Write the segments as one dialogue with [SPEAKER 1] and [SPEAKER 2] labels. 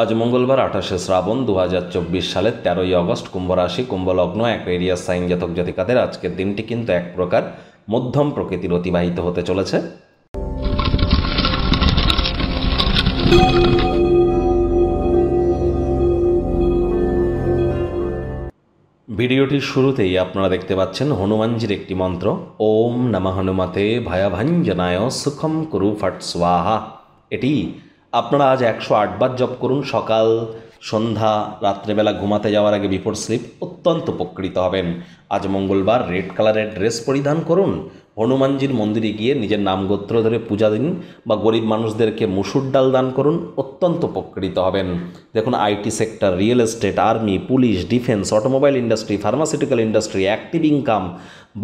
[SPEAKER 1] আজ মঙ্গলবার আঠাশে শ্রাবণ দু হাজার চব্বিশ সালের তেরোই অগস্ট কুম্ভরাশি কুম্ভলগ্ন অ্যাকোয়েরিয়াস সাইন জাতক জাতিকাদের আজকের দিনটি কিন্তু এক প্রকার মধ্যম প্রকৃতির অতিবাহিত হতে চলেছে ভিডিওটির শুরুতেই আপনারা দেখতে পাচ্ছেন হনুমানজির একটি মন্ত্র ওম নমা হনুমতে ভয়াভাঞ্জনায় সুখম কুরু ফট স্বাহা এটি আপনারা আজ একশো আটবার জপ করুন সকাল সন্ধ্যা রাত্রেবেলা ঘুমাতে যাওয়ার আগে বিফোর স্লিপ অত্যন্ত উপকৃত হবেন আজ মঙ্গলবার রেড কালারের ড্রেস পরিধান করুন হনুমানজির মন্দিরে গিয়ে নিজের নাম গোত্র ধরে পূজা দিন বা গরিব মানুষদেরকে মুসুর ডাল দান করুন অত্যন্ত উপকৃত হবেন দেখুন IT sector real estate army police defence automobile industry pharmaceutical industry active income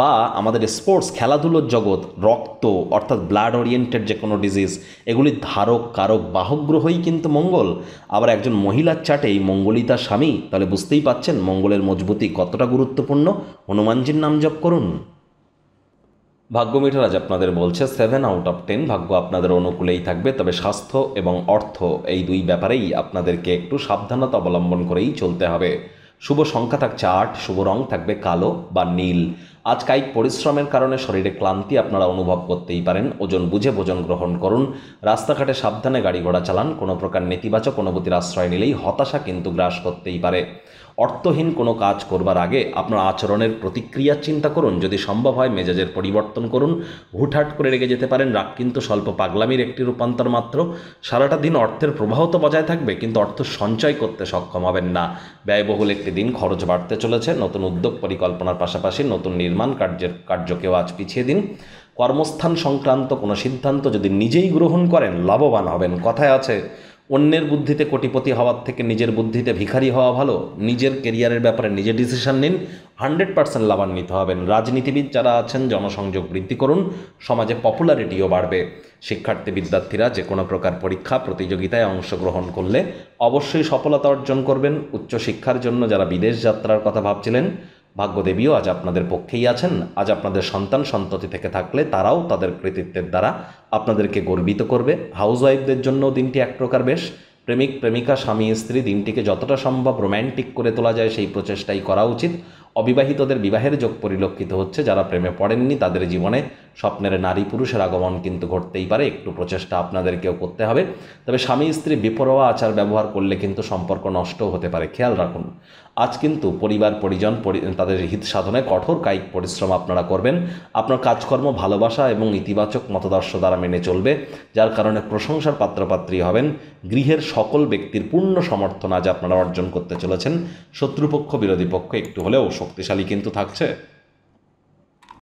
[SPEAKER 1] বা আমাদের স্পোর্টস খেলাধুলোর জগৎ রক্ত অর্থাৎ ব্লাড ওরিয়েন্টেড যে কোনো ডিজিজ এগুলি ধারক কারক বাহক গ্রহই কিন্তু মঙ্গল আবার একজন মহিলা চাটে এই মঙ্গলই তার স্বামী তাহলে বুঝতেই পাচ্ছেন মঙ্গলের মজবুতি কতটা গুরুত্বপূর্ণ হনুমানজির নাম জপ করুন ভাগ্য মিঠারাজ আপনাদের বলছে সেভেন আউট অফ টেন ভাগ্য আপনাদের অনুকূলেই থাকবে তবে স্বাস্থ্য এবং অর্থ এই দুই ব্যাপারেই আপনাদেরকে একটু সাবধানতা অবলম্বন করেই চলতে হবে শুভ সংখ্যা থাকছে আট শুভ রং থাকবে কালো বা নীল আজ কায়িক পরিশ্রমের কারণে শরীরে ক্লান্তি আপনারা অনুভব করতেই পারেন ওজন বুঝে ভোজন গ্রহণ করুন রাস্তাঘাটে সাবধানে গাড়ি ঘোড়া চালান কোনো প্রকার নেতিবাচক অনুভূতির আশ্রয় নিলেই হতাশা কিন্তু গ্রাস করতেই পারে অর্থহীন কোনো কাজ করবার আগে আপনার আচরণের প্রতিক্রিয়া চিন্তা করুন যদি সম্ভব হয় মেজাজের পরিবর্তন করুন হুটহাট করে রেগে যেতে পারেন রাগ কিন্তু স্বল্প পাগলামির একটি রূপান্তর মাত্র সারাটা দিন অর্থের প্রবাহ তো বজায় থাকবে কিন্তু অর্থ সঞ্চয় করতে সক্ষম হবেন না ব্যয়বহুল একটি দিন খরচ বাড়তে চলেছে নতুন উদ্যোগ পরিকল্পনার পাশাপাশি নতুন নির নির্মাণ কার্যের কার্যকেও আজ পিছিয়ে দিন কর্মস্থান সংক্রান্ত কোনো সিদ্ধান্ত যদি নিজেই গ্রহণ করেন লাভবান হবেন কথায় আছে অন্যের বুদ্ধিতে কোটিপতি হওয়ার থেকে নিজের বুদ্ধিতে ভিখারি হওয়া ভালো নিজের কেরিয়ারের ব্যাপারে নিজে ডিসিশন নিন হান্ড্রেড পার্সেন্ট লাভান্বিত হবেন রাজনীতিবিদ যারা আছেন জনসংযোগ বৃদ্ধি করুন সমাজে পপুলারিটিও বাড়বে শিক্ষার্থী বিদ্যার্থীরা যে কোনো প্রকার পরীক্ষা প্রতিযোগিতায় অংশগ্রহণ করলে অবশ্যই সফলতা অর্জন করবেন উচ্চশিক্ষার জন্য যারা বিদেশ যাত্রার কথা ভাবছিলেন ভাগ্যদেবীও আজ আপনাদের পক্ষেই আছেন আজ আপনাদের সন্তান সন্ততি থেকে থাকলে তারাও তাদের কৃতিত্বের দ্বারা আপনাদেরকে গর্বিত করবে হাউস ওয়াইফদের জন্য দিনটি এক প্রকার বেশ প্রেমিক প্রেমিকা স্বামী স্ত্রী দিনটিকে যতটা সম্ভব রোম্যান্টিক করে তোলা যায় সেই প্রচেষ্টাই করা উচিত অবিবাহিতদের বিবাহের যোগ পরিলক্ষিত হচ্ছে যারা প্রেমে পড়েননি তাদের জীবনে স্বপ্নের নারী পুরুষের আগমন কিন্তু ঘটতেই পারে একটু প্রচেষ্টা আপনাদেরকেও করতে হবে তবে স্বামী স্ত্রী বিপরোয়া আচার ব্যবহার করলে কিন্তু সম্পর্ক নষ্টও হতে পারে খেয়াল রাখুন আজ কিন্তু পরিবার পরিজন তাদের হিত সাধনে কঠোর কায়িক পরিশ্রম আপনারা করবেন আপনার কাজকর্ম ভালোবাসা এবং ইতিবাচক মতদর্শ দ্বারা মেনে চলবে যার কারণে প্রশংসার পাত্রপাত্রী হবেন গৃহের সকল ব্যক্তির পূর্ণ সমর্থন আজ আপনারা অর্জন করতে চলেছেন শত্রুপক্ষ বিরোধী পক্ষ একটু হলেও শক্তিশালী কিন্তু থাকছে